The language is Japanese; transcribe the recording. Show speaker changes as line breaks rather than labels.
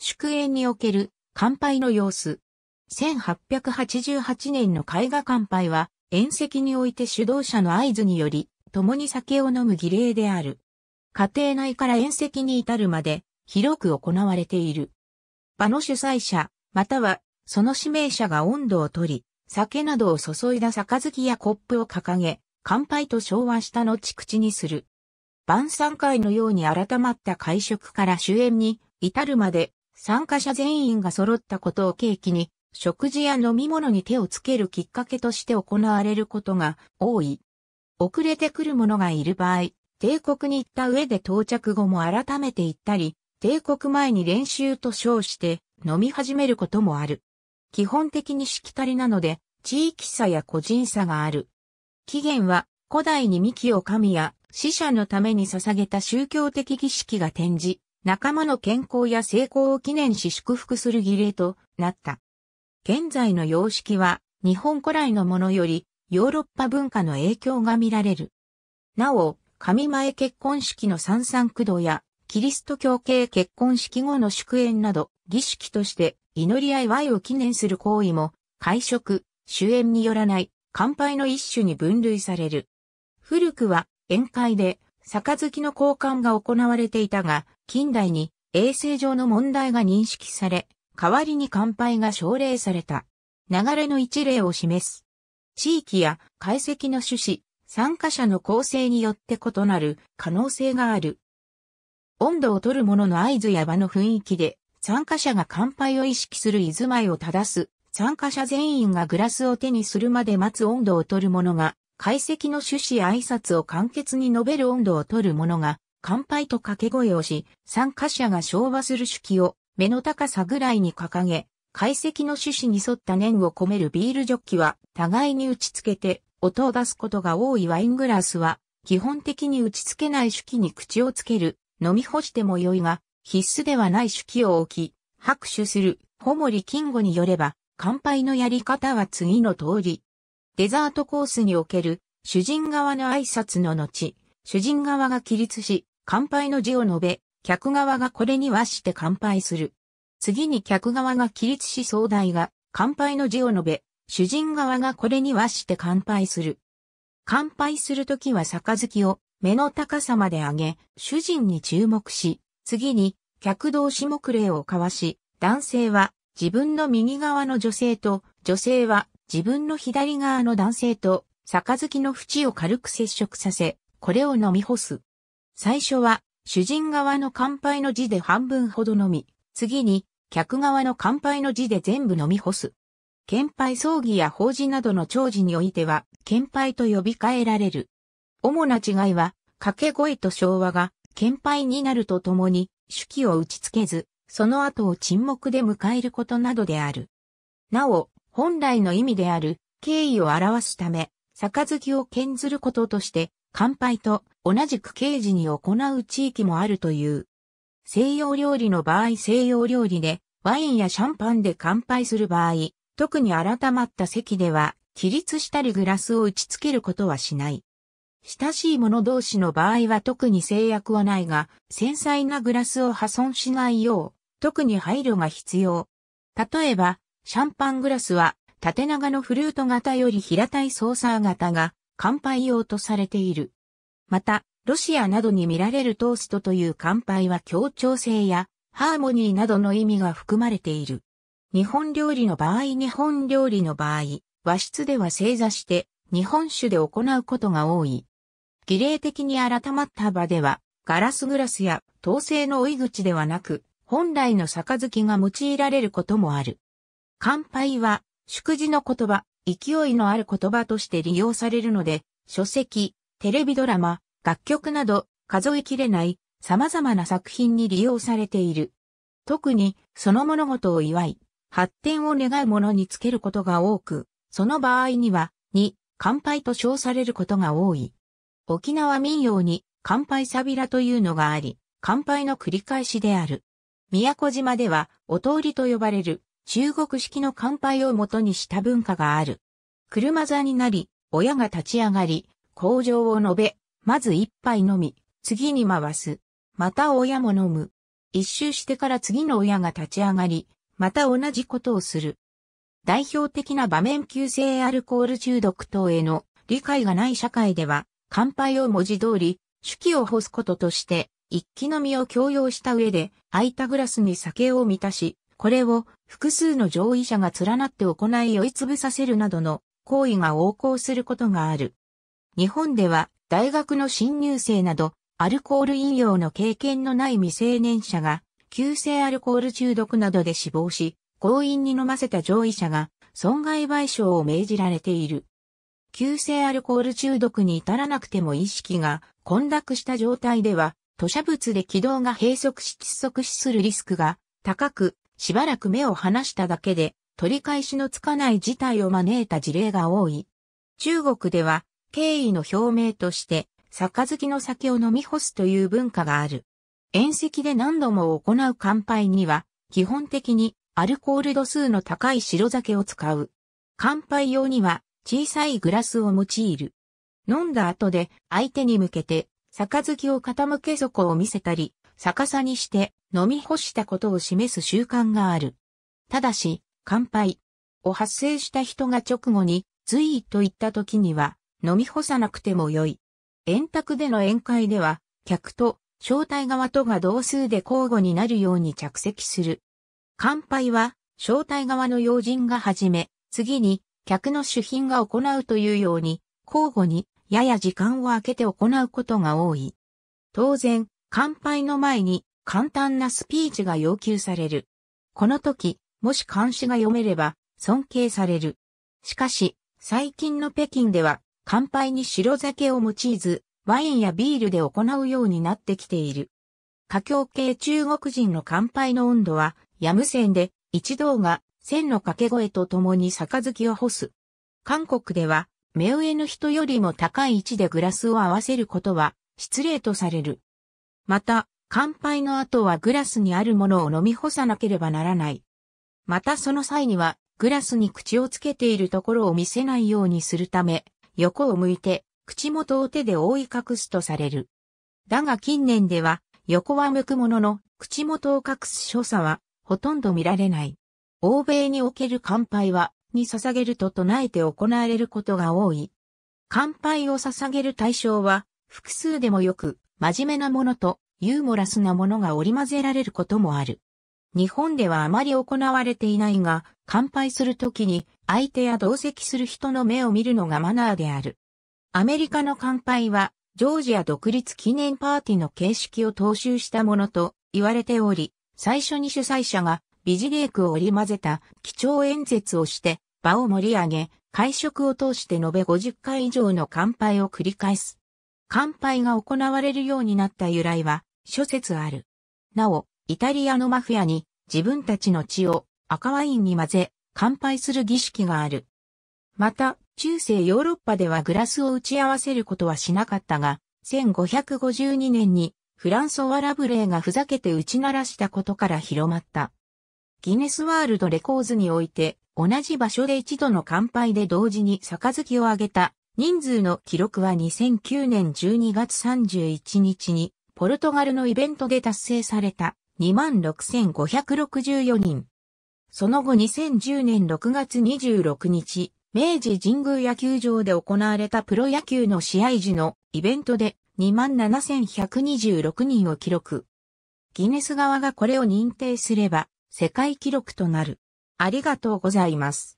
祝宴における乾杯の様子。1888年の絵画乾杯は、宴席において主導者の合図により、共に酒を飲む儀礼である。家庭内から宴席に至るまで、広く行われている。場の主催者、または、その指名者が温度をとり、酒などを注いだ杯やコップを掲げ、乾杯と昭和した後口にする。晩餐会のように改まった会食から主演に至るまで参加者全員が揃ったことを契機に、食事や飲み物に手をつけるきっかけとして行われることが多い。遅れてくる者がいる場合、帝国に行った上で到着後も改めて行ったり、帝国前に練習と称して飲み始めることもある。基本的にしきたりなので、地域差や個人差がある。起源は古代に幹を神や死者のために捧げた宗教的儀式が展示。仲間の健康や成功を記念し祝福する儀礼となった。現在の様式は日本古来のものよりヨーロッパ文化の影響が見られる。なお、神前結婚式の三三駆動やキリスト教系結婚式後の祝宴など儀式として祈り合いいを記念する行為も会食、主演によらない乾杯の一種に分類される。古くは宴会で杯の交換が行われていたが、近代に衛生上の問題が認識され、代わりに乾杯が奨励された。流れの一例を示す。地域や解析の趣旨、参加者の構成によって異なる可能性がある。温度を取るものの合図や場の雰囲気で、参加者が乾杯を意識する居住まいを正す。参加者全員がグラスを手にするまで待つ温度を取るものが、解析の趣旨や挨拶を簡潔に述べる温度を取るものが、乾杯と掛け声をし、参加者が昭和する手記を目の高さぐらいに掲げ、解析の趣旨に沿った念を込めるビールジョッキは互いに打ち付けて音を出すことが多いワイングラスは基本的に打ち付けない手記に口をつける、飲み干しても良いが必須ではない手記を置き、拍手する、ホモリキンゴによれば、乾杯のやり方は次の通り。デザートコースにおける主人側の挨拶の後、主人側が起立し、乾杯の字を述べ、客側がこれに和して乾杯する。次に客側が起立し総代が乾杯の字を述べ、主人側がこれに和して乾杯する。乾杯するときは杯を目の高さまで上げ、主人に注目し、次に客同士目礼を交わし、男性は自分の右側の女性と、女性は自分の左側の男性と、杯の縁を軽く接触させ、これを飲み干す。最初は、主人側の乾杯の字で半分ほど飲み、次に、客側の乾杯の字で全部飲み干す。献杯葬儀や法事などの長寿においては、献杯と呼び換えられる。主な違いは、掛け声と昭和が、献杯になるとともに、手記を打ち付けず、その後を沈黙で迎えることなどである。なお、本来の意味である、敬意を表すため、杯を献ずることとして、乾杯と同じく刑事に行う地域もあるという。西洋料理の場合西洋料理でワインやシャンパンで乾杯する場合、特に改まった席では起立したりグラスを打ち付けることはしない。親しい者同士の場合は特に制約はないが、繊細なグラスを破損しないよう、特に配慮が必要。例えば、シャンパングラスは縦長のフルート型より平たいソーサー型が乾杯用とされている。また、ロシアなどに見られるトーストという乾杯は協調性やハーモニーなどの意味が含まれている。日本料理の場合日本料理の場合、和室では正座して日本酒で行うことが多い。儀礼的に改まった場では、ガラスグラスや陶製の追い口ではなく、本来の杯が用いられることもある。乾杯は、祝辞の言葉、勢いのある言葉として利用されるので、書籍、テレビドラマ、楽曲など数えきれない様々な作品に利用されている。特にその物事を祝い、発展を願うものにつけることが多く、その場合には、に、乾杯と称されることが多い。沖縄民謡に乾杯サビラというのがあり、乾杯の繰り返しである。宮古島ではお通りと呼ばれる中国式の乾杯を元にした文化がある。車座になり、親が立ち上がり、工上を述べ、まず一杯飲み、次に回す。また親も飲む。一周してから次の親が立ち上がり、また同じことをする。代表的な場面急性アルコール中毒等への理解がない社会では、乾杯を文字通り、手記を干すこととして、一気飲みを強要した上で、空いたグラスに酒を満たし、これを複数の上位者が連なって行い追いつぶさせるなどの行為が横行することがある。日本では大学の新入生などアルコール飲用の経験のない未成年者が急性アルコール中毒などで死亡し、強引に飲ませた上位者が損害賠償を命じられている。急性アルコール中毒に至らなくても意識が混濁した状態では、吐砂物で気道が閉塞し窒息死するリスクが高く、しばらく目を離しただけで、取り返しのつかない事態を招いた事例が多い。中国では、敬意の表明として、杯の酒を飲み干すという文化がある。宴席で何度も行う乾杯には、基本的にアルコール度数の高い白酒を使う。乾杯用には小さいグラスを用いる。飲んだ後で相手に向けて、杯を傾け底を見せたり、逆さにして飲み干したことを示す習慣がある。ただし、乾杯を発生した人が直後に随意と言った時には飲み干さなくてもよい。円卓での宴会では、客と招待側とが同数で交互になるように着席する。乾杯は、招待側の要人が始め、次に客の主賓が行うというように、交互にやや時間を空けて行うことが多い。当然、乾杯の前に簡単なスピーチが要求される。この時、もし漢詩が読めれば尊敬される。しかし、最近の北京では乾杯に白酒を用いず、ワインやビールで行うようになってきている。華僑系中国人の乾杯の温度は、やむンで、一同が、線の掛け声とともに杯を干す。韓国では、目上の人よりも高い位置でグラスを合わせることは、失礼とされる。また、乾杯の後はグラスにあるものを飲み干さなければならない。またその際には、グラスに口をつけているところを見せないようにするため、横を向いて、口元を手で覆い隠すとされる。だが近年では、横は向くものの、口元を隠す所作は、ほとんど見られない。欧米における乾杯は、に捧げると唱えて行われることが多い。乾杯を捧げる対象は、複数でもよく、真面目なものとユーモラスなものが織り交ぜられることもある。日本ではあまり行われていないが、乾杯するときに相手や同席する人の目を見るのがマナーである。アメリカの乾杯は、ジョージア独立記念パーティーの形式を踏襲したものと言われており、最初に主催者がビジレークを織り交ぜた基調演説をして場を盛り上げ、会食を通して延べ50回以上の乾杯を繰り返す。乾杯が行われるようになった由来は諸説ある。なお、イタリアのマフィアに自分たちの血を赤ワインに混ぜ、乾杯する儀式がある。また、中世ヨーロッパではグラスを打ち合わせることはしなかったが、1552年にフランソワ・ラブレーがふざけて打ち鳴らしたことから広まった。ギネスワールドレコーズにおいて、同じ場所で一度の乾杯で同時に杯をあげた人数の記録は2009年12月31日に、ポルトガルのイベントで達成された26,564人。その後2010年6月26日、明治神宮野球場で行われたプロ野球の試合時のイベントで27,126人を記録。ギネス側がこれを認定すれば世界記録となる。ありがとうございます。